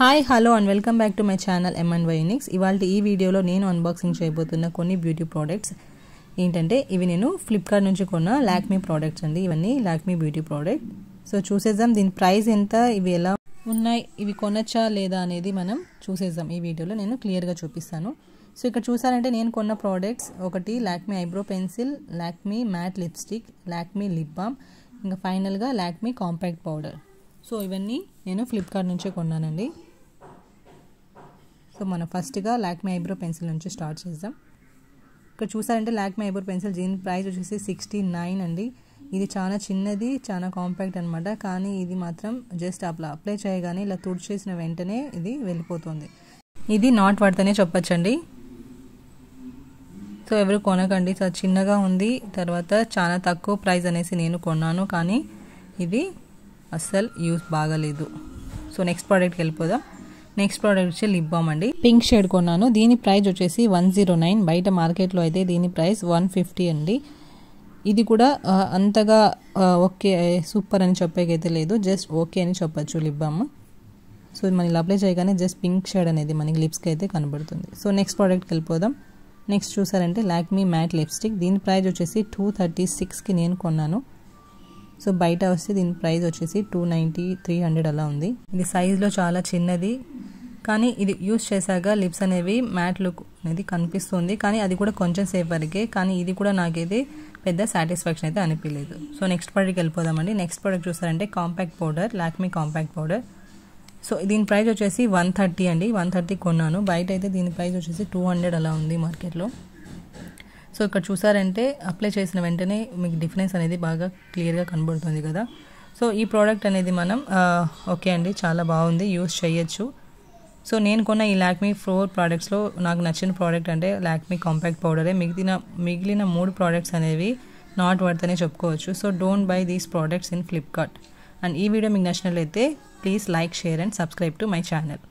hi hello and welcome back to my channel MN వైనిక్స్ ఇవాళ ఈ వీడియోలో నేను అన్బాక్సింగ్ చేయబోతున్న కొన్ని బ్యూటీ ప్రోడక్ట్స్ ఏంటంటే ఇవి నేను ఫ్లిప్కార్ట్ నుంచి కొన్న లాక్మీ ప్రోడక్ట్స్ అండి ఇవన్నీ లాక్మీ బ్యూటీ ప్రోడక్ట్ సో చూసేద్దాం దీని ప్రైస్ ఎంత ఇవి ఎలా ఉన్నాయి ఇవి కొనచ్చా లేదా అనేది మనం చూసేద్దాం ఈ వీడియోలో నేను క్లియర్గా చూపిస్తాను సో ఇక్కడ చూసారంటే నేను కొన్న ప్రోడక్ట్స్ ఒకటి Lakme eyebrow pencil Lakme matte lipstick Lakme lip balm ఇంకా ఫైనల్గా లాక్మీ కాంపాక్ట్ పౌడర్ సో ఇవన్నీ నేను ఫ్లిప్కార్ట్ నుంచే కొన్నానండి సో మనం ఫస్ట్గా లాక్మీ ఐబ్రో పెన్సిల్ నుంచి స్టార్ట్ చేద్దాం ఇక్కడ చూసారంటే లాక్మీ ఐబ్రో పెన్సిల్ దీని ప్రైస్ వచ్చేసి సిక్స్టీ నైన్ అండి ఇది చాలా చిన్నది చాలా కాంపాక్ట్ అనమాట కానీ ఇది మాత్రం జస్ట్ అప్లా అప్లై చేయగానే ఇలా తుడిచేసిన వెంటనే ఇది వెళ్ళిపోతుంది ఇది నాట్ పడితేనే చెప్పచ్చండి సో ఎవరు కొనకండి చాలా చిన్నగా ఉంది తర్వాత చాలా తక్కువ ప్రైస్ అనేసి నేను కొన్నాను కానీ ఇది అస్సలు యూస్ బాగలేదు సో నెక్స్ట్ ప్రోడక్ట్కి వెళ్ళిపోదాం నెక్స్ట్ ప్రోడక్ట్ వచ్చి లిప్ బామ్ అండి పింక్ షేడ్ కొన్నాను దీని ప్రైస్ వచ్చేసి వన్ జీరో నైన్ బయట మార్కెట్లో అయితే దీని ప్రైస్ వన్ ఫిఫ్టీ అండి ఇది కూడా అంతగా ఓకే సూపర్ అని చెప్పేకైతే లేదు జస్ట్ ఓకే అని చెప్పచ్చు లిప్ బామ్ సో ఇది మనకి అప్లై చేయగానే జస్ట్ పింక్ షేడ్ అనేది మనకి లిప్స్కి అయితే కనబడుతుంది సో నెక్స్ట్ ప్రోడక్ట్కి వెళ్ళిపోదాం నెక్స్ట్ చూసారంటే లాక్మీ మ్యాట్ లిప్స్టిక్ దీని ప్రైస్ వచ్చేసి టూ థర్టీ సిక్స్కి నేను కొన్నాను సో బయట వస్తే దీని ప్రైస్ వచ్చేసి టూ నైంటీ త్రీ హండ్రెడ్ అలా ఉంది ఇది సైజులో చాలా చిన్నది కానీ ఇది యూస్ చేశాక లిప్స్ అనేవి మ్యాట్ లుక్ అనేది కనిపిస్తుంది కానీ అది కూడా కొంచెం సేఫ్ వరకే కానీ ఇది కూడా నాకైతే పెద్ద సాటిస్ఫాక్షన్ అయితే అనిపించలేదు సో నెక్స్ట్ ప్రోడక్ట్కి వెళ్ళిపోదామండి నెక్స్ట్ ప్రోడక్ట్ చూసారంటే compact powder Lakme compact powder so దీని ప్రైస్ వచ్చేసి వన్ థర్టీ అండి వన్ థర్టీ కొన్నాను బయట అయితే దీని ప్రైస్ వచ్చేసి టూ హండ్రెడ్ అలా ఉంది మార్కెట్లో సో ఇక్కడ చూసారంటే అప్లై చేసిన వెంటనే మీకు డిఫరెన్స్ అనేది బాగా క్లియర్గా కనబడుతుంది కదా సో ఈ ప్రోడక్ట్ అనేది మనం ఓకే అండి చాలా బాగుంది యూస్ చేయొచ్చు సో నేను కొన్న ఈ లాక్మీ ఫోర్ ప్రోడక్ట్స్లో నాకు నచ్చిన ప్రోడక్ట్ అంటే లాక్మీ కాంపాక్ట్ పౌడరే మిగిలిన మిగిలిన మూడు ప్రోడక్ట్స్ అనేవి నాట్ వర్త్ అనే చెప్పుకోవచ్చు so don't buy these products in Flipkart and ఈ వీడియో మీకు నచ్చినట్లయితే please like share and subscribe to my channel